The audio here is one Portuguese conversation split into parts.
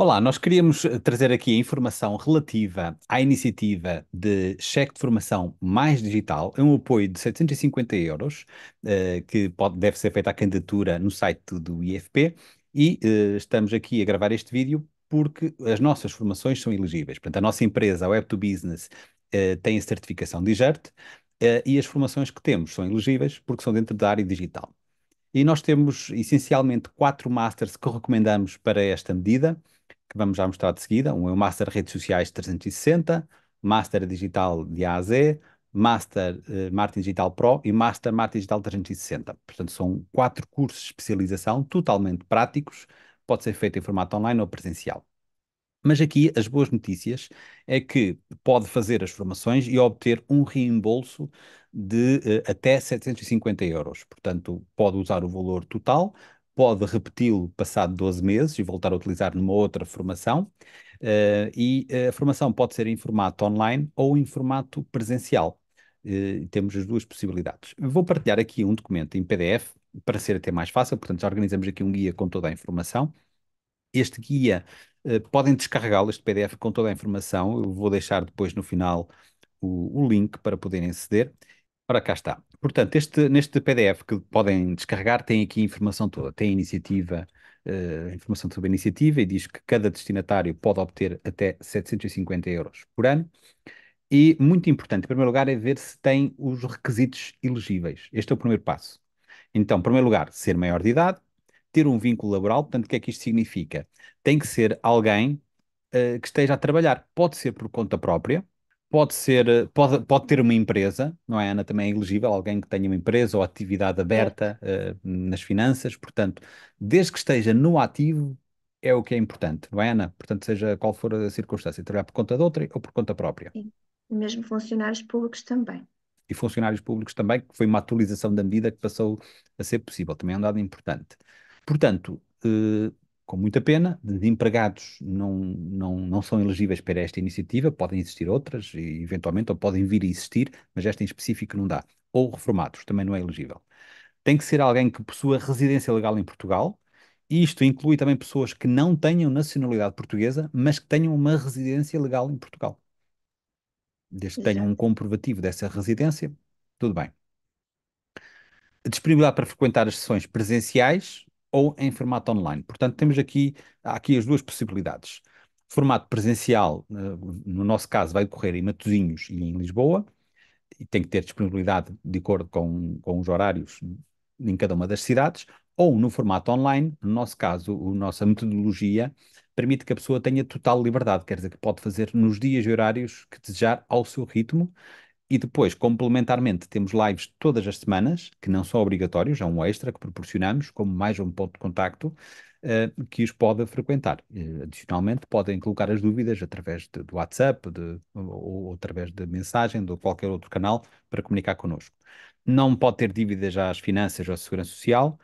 Olá, nós queríamos eh, trazer aqui a informação relativa à iniciativa de cheque de formação mais digital, é um apoio de 750 euros, uh, que pode, deve ser feita a candidatura no site do IFP, e uh, estamos aqui a gravar este vídeo porque as nossas formações são elegíveis. Portanto, a nossa empresa, a Web2Business, uh, tem a certificação de IGERT e as formações que temos são elegíveis porque são dentro da área digital. E nós temos essencialmente quatro masters que recomendamos para esta medida que vamos já mostrar de seguida. Um é o Master Redes Sociais 360, Master Digital de A a Z, Master eh, Marketing Digital Pro e Master Marketing Digital 360. Portanto, são quatro cursos de especialização totalmente práticos, pode ser feito em formato online ou presencial. Mas aqui as boas notícias é que pode fazer as formações e obter um reembolso de eh, até 750 euros. Portanto, pode usar o valor total, pode repeti-lo passado 12 meses e voltar a utilizar numa outra formação. Uh, e eh, a formação pode ser em formato online ou em formato presencial. Uh, temos as duas possibilidades. Vou partilhar aqui um documento em PDF para ser até mais fácil, portanto, já organizamos aqui um guia com toda a informação. Este guia uh, podem descarregá-lo, este PDF com toda a informação. Eu vou deixar depois no final o, o link para poderem aceder. Ora, cá está. Portanto, este, neste PDF que podem descarregar tem aqui a informação toda. Tem a iniciativa, uh, informação sobre a iniciativa e diz que cada destinatário pode obter até 750 euros por ano. E, muito importante, em primeiro lugar, é ver se tem os requisitos elegíveis. Este é o primeiro passo. Então, em primeiro lugar, ser maior de idade, ter um vínculo laboral. Portanto, o que é que isto significa? Tem que ser alguém uh, que esteja a trabalhar. Pode ser por conta própria, pode ser, eh, pode, pode ter uma empresa, não é, Ana? Também é elegível, alguém que tenha uma empresa ou atividade aberta uh, nas finanças, portanto, desde que esteja no ativo, é o que é importante, não é, Ana? Portanto, seja qual for a circunstância, trabalhar por conta de outra ou por conta própria. Sim, mesmo funcionários públicos também. E funcionários públicos também, que foi uma atualização da medida que passou a ser possível, também é um dado importante. Portanto, uh, com muita pena, desempregados não, não, não são elegíveis para esta iniciativa, podem existir outras, e, eventualmente, ou podem vir a existir, mas esta em específico não dá. Ou reformados, também não é elegível. Tem que ser alguém que possua residência legal em Portugal, e isto inclui também pessoas que não tenham nacionalidade portuguesa, mas que tenham uma residência legal em Portugal. Desde que tenham um comprovativo dessa residência, tudo bem. Disponibilidade para frequentar as sessões presenciais, ou em formato online. Portanto, temos aqui, aqui as duas possibilidades. Formato presencial, eh, no nosso caso, vai decorrer em Matosinhos e em Lisboa, e tem que ter disponibilidade de acordo com, com os horários em cada uma das cidades, ou no formato online, no nosso caso, a nossa metodologia permite que a pessoa tenha total liberdade, quer dizer, que pode fazer nos dias e horários que desejar, ao seu ritmo, e depois, complementarmente, temos lives todas as semanas, que não são obrigatórios, é um extra que proporcionamos, como mais um ponto de contacto, uh, que os pode frequentar. Uh, adicionalmente, podem colocar as dúvidas através de, do WhatsApp de, ou, ou, através de mensagem de qualquer outro canal para comunicar connosco. Não pode ter dívidas às finanças ou à segurança social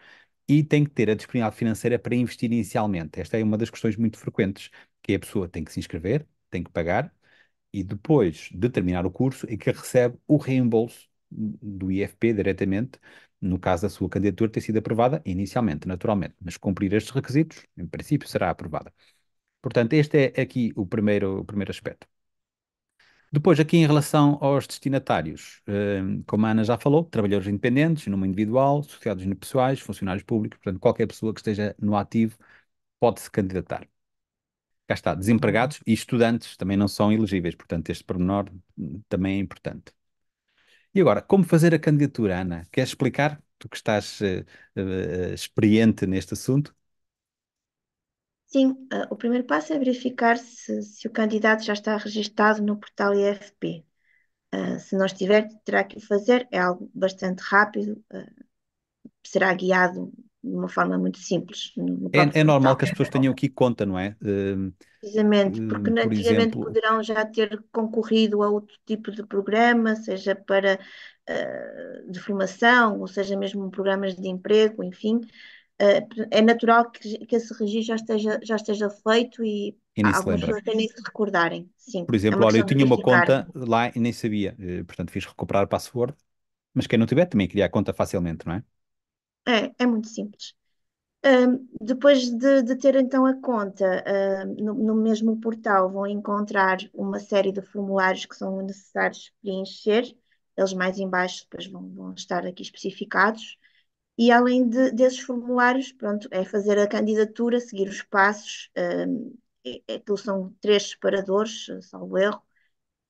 e tem que ter a disponibilidade financeira para investir inicialmente. Esta é uma das questões muito frequentes, que é a pessoa tem que se inscrever, tem que pagar, e depois de terminar o curso é que recebe o reembolso do IFP diretamente, no caso da sua candidatura ter sido aprovada inicialmente, naturalmente, mas cumprir estes requisitos, em princípio, será aprovada. Portanto, este é aqui o primeiro, o primeiro aspecto. Depois, aqui em relação aos destinatários, hum, como a Ana já falou, trabalhadores independentes, numa individual, associados unipessoais, funcionários públicos, portanto, qualquer pessoa que esteja no ativo pode se candidatar cá está, desempregados e estudantes também não são elegíveis, portanto, este pormenor também é importante. E agora, como fazer a candidatura, Ana? Queres explicar? Tu que estás uh, uh, experiente neste assunto? Sim, uh, o primeiro passo é verificar se, se, o candidato já está registado no portal IFP. se não estiver, terá que o fazer, é algo bastante rápido, será guiado de uma forma muito simples. É, é, normal que as pessoas tenham aqui conta, não é? Eh, Precisamente, eh, porque por antigamente exemplo... poderão já ter concorrido a outro tipo de programa, seja para uh, de formação, ou seja mesmo programas de emprego, enfim. Uh, é natural que, que esse registro já esteja, já esteja feito e, algumas pessoas até nem se recordarem. Sim, por exemplo, é olha, eu tinha uma conta lá e nem sabia, portanto fiz recuperar o password, mas quem não tiver também cria a conta facilmente, não é? É, é muito simples. Um, depois de, de, ter então a conta um, no, no, mesmo portal, vão encontrar uma série de formulários que são necessários preencher. Eles mais embaixo depois vão, vão estar aqui especificados. E além de, desses formulários, pronto, é fazer a candidatura, seguir os passos. Um, é, é, são três separadores, salvo erro.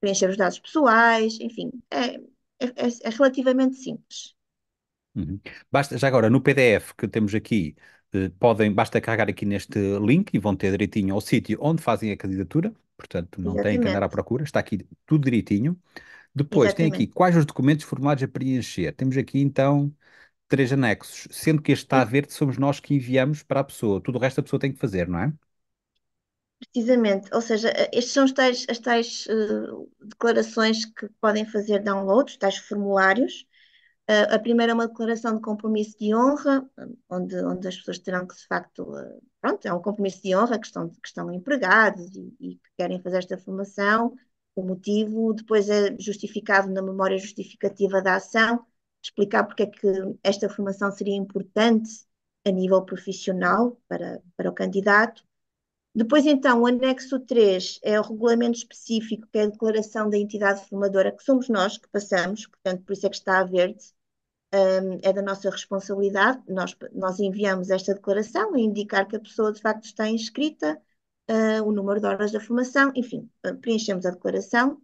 Preencher os dados pessoais, enfim, é, é, é, é relativamente simples. Uhum. Basta, já agora, no PDF que temos aqui, eh, podem, basta carregar aqui neste link e vão ter direitinho ao sítio onde fazem a candidatura, portanto, não têm que andar à procura, está aqui tudo direitinho. Depois, tem aqui quais os documentos formulados a preencher. Temos aqui, então, três anexos, sendo que este está a verde somos nós que enviamos para a pessoa, tudo o resto a pessoa tem que fazer, não é? precisamente. Ou seja, eh, estes são tais, as tais eh, declarações que podem fazer download, os tais formulários, a primeira é uma declaração de compromisso de honra, onde, onde as pessoas terão que, de facto, eh, pronto, é um compromisso de honra que estão, que estão empregados e, e que querem fazer esta formação, o motivo, depois é justificado na memória justificativa da ação, explicar porque é que esta formação seria importante a nível profissional para, para o candidato depois, então, o anexo 3 é o regulamento específico, que é a declaração da entidade formadora, que somos nós que passamos, portanto, por isso é que está a verde, um, é da nossa responsabilidade. Nós, nós enviamos esta declaração a indicar que a pessoa de facto está inscrita, uh, o número de horas da formação, enfim, ah, preenchemos a declaração.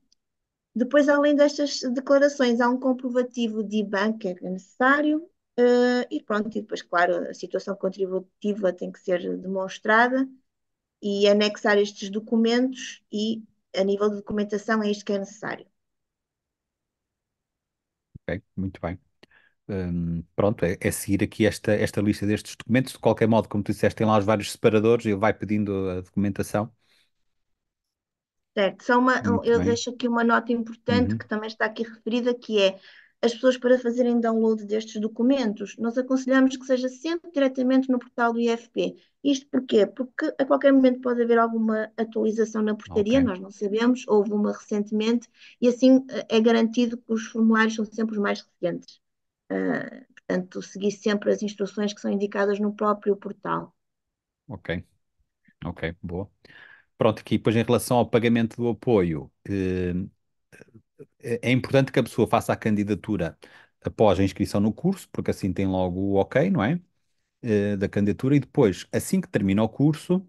Depois, além destas declarações, há um comprovativo de IBAN que é necessário, uh, e pronto, e depois, claro, a situação contributiva tem que ser demonstrada e anexar estes documentos e a nível de documentação é isto que é necessário. Ok, muito bem. Hum, pronto, é, é, seguir aqui esta, esta lista destes documentos. De qualquer modo, como tu disseste, tem lá os vários separadores e vai pedindo a documentação. Certo, só uma, eu bem. deixo aqui uma nota importante uhum. que também está aqui referida, que é as pessoas para fazerem download destes documentos. Nós aconselhamos que seja sempre diretamente no portal do IFP. Isto porquê? Porque a qualquer momento pode haver alguma atualização na portaria, okay. nós não sabemos, houve uma recentemente, e assim eh, é garantido que os formulários são sempre os mais recentes. Uh, portanto, seguir sempre as instruções que são indicadas no próprio portal. Ok, ok, boa. Pronto, aqui depois em relação ao pagamento do apoio, é, é importante que a pessoa faça a candidatura após a inscrição no curso, porque assim tem logo o ok, não é? Eh, da candidatura, e depois, assim que termina o curso,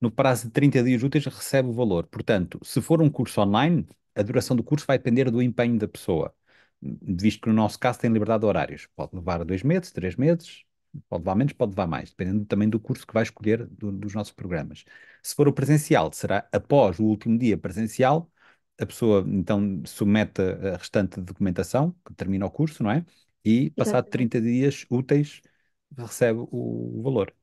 no prazo de 30 dias úteis, recebe o valor. Portanto, se for um curso online, a duração do curso vai depender do empenho da pessoa, visto que no nosso caso tem liberdade de horários. Pode levar dois meses, três meses, pode levar menos, pode levar mais, dependendo também do curso que vai escolher do, dos nossos programas. Se for o presencial, será após o último dia presencial, a pessoa então submete a restante documentação, que termina o curso, não é? E passado Exato. 30 dias úteis recebe o, o valor.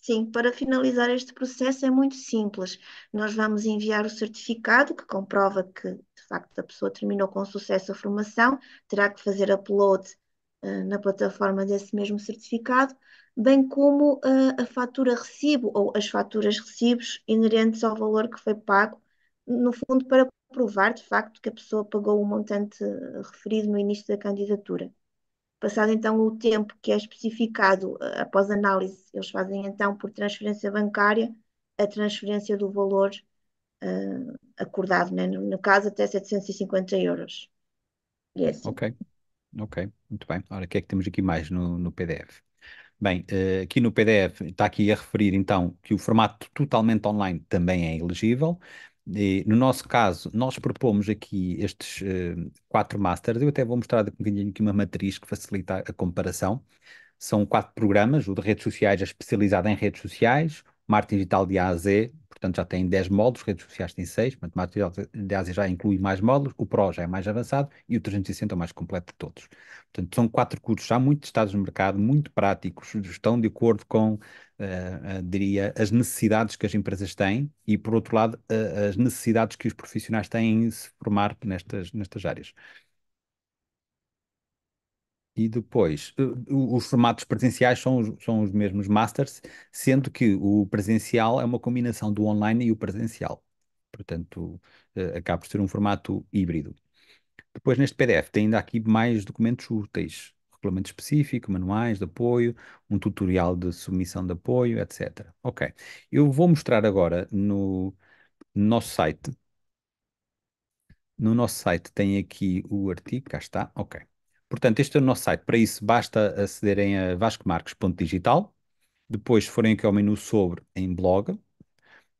Sim, para finalizar este processo é muito simples. Nós vamos enviar o certificado que comprova que, de facto, a pessoa terminou com sucesso a formação, terá que fazer upload uh, na plataforma desse mesmo certificado, bem como uh, a fatura recibo ou as faturas recibos inerentes ao valor que foi pago, no fundo, para provar de facto que a pessoa pagou o montante referido no início da candidatura. Passado então o tempo que é especificado eh, após análise, eles fazem então por transferência bancária a transferência do valor uh, acordado, né? no, no caso até 750 euros. E é assim. Ok, ok, muito bem. Ora, o que é que temos aqui mais no, no PDF? Bem, eh, aqui no PDF está aqui a referir então que o formato totalmente online também é elegível, e, no nosso caso, nós propomos aqui estes uh, quatro masters. Eu até vou mostrar um aqui uma matriz que facilita a comparação. São quatro programas, o de redes sociais é especializado em redes sociais, marketing digital de A a Z, portanto já tem 10 módulos, redes sociais tem 6, portanto marketing de A a Z já inclui mais módulos, o PRO já é mais avançado e o 360 é o mais completo de todos. Portanto, são quatro cursos já muito testados no mercado, muito práticos, estão de acordo com uh, diria, as necessidades que as empresas têm e, por outro lado, uh, as necessidades que os profissionais têm em se formar nestas, nestas áreas. E depois, os formatos presenciais são os, são os mesmos masters, sendo que o presencial é uma combinação do online e o presencial. Portanto, acaba por ser um formato híbrido. Depois, neste PDF, tem ainda aqui mais documentos úteis regulamento específico, manuais de apoio, um tutorial de submissão de apoio, etc. Ok. Eu vou mostrar agora no nosso site. No nosso site tem aqui o artigo, cá está, ok. Portanto, este é o nosso site. Para isso, basta acederem a vascomarcos.digital. Depois, forem aqui ao menu sobre, em blog,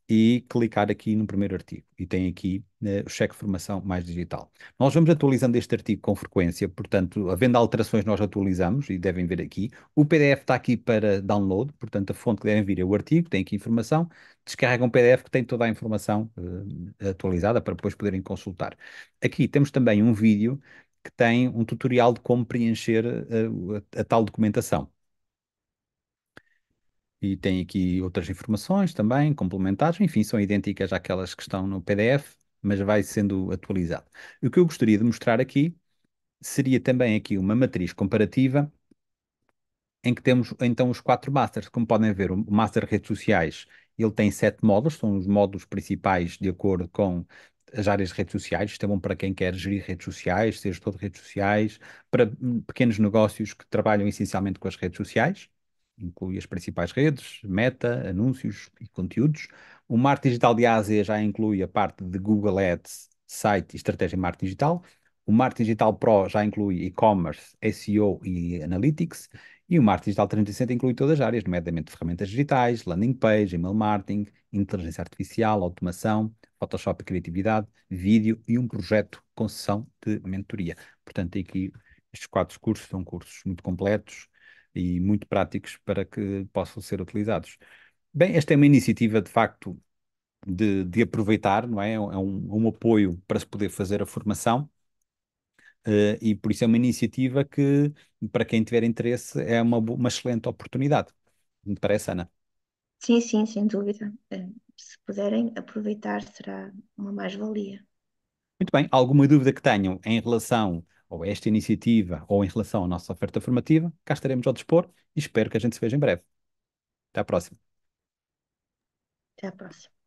e clicar aqui no primeiro artigo. E tem aqui eh, o cheque formação mais digital. Nós vamos atualizando este artigo com frequência, portanto, havendo alterações, nós atualizamos e devem ver aqui. O PDF está aqui para download, portanto, a fonte que devem vir é o artigo, tem aqui informação. Descarregam um PDF que tem toda a informação uh, atualizada para depois poderem consultar. Aqui temos também um vídeo que tem um tutorial de como preencher uh, a, a tal documentação e tem aqui outras informações também, complementares, enfim, são idênticas àquelas que estão no PDF, mas vai sendo atualizado. O que eu gostaria de mostrar aqui seria também aqui uma matriz comparativa em que temos então os quatro masters. Como podem ver, o master redes sociais, ele tem sete módulos, são os módulos principais de acordo com as áreas de redes sociais, isto é bom para quem quer gerir redes sociais, ser gestor de redes sociais, para pequenos negócios que trabalham essencialmente com as redes sociais inclui as principais redes, meta, anúncios e conteúdos. O marketing digital de Ásia já inclui a parte de Google Ads, site e estratégia de marketing digital. O marketing digital Pro já inclui e-commerce, SEO e analytics. E o marketing digital 360 inclui todas as áreas, nomeadamente ferramentas digitais, landing page, email marketing, inteligência artificial, automação, Photoshop e criatividade, vídeo e um projeto com sessão de mentoria. Portanto, aqui estes quatro cursos são cursos muito completos, e muito práticos para que possam ser utilizados. Bem, esta é uma iniciativa de facto de, de aproveitar, não é? É um, é é um, apoio para se poder fazer a formação uh, e por isso é uma iniciativa que, para quem tiver interesse, é uma, uma excelente oportunidade. Me parece, Ana? Sim, sim, sem dúvida. Eh, se puderem aproveitar, será uma mais-valia. Muito bem. Alguma dúvida que tenham em relação ou esta iniciativa, ou em relação à nossa oferta formativa, cá estaremos ao dispor e espero que a gente se veja em breve. Até à próxima. Até à próxima.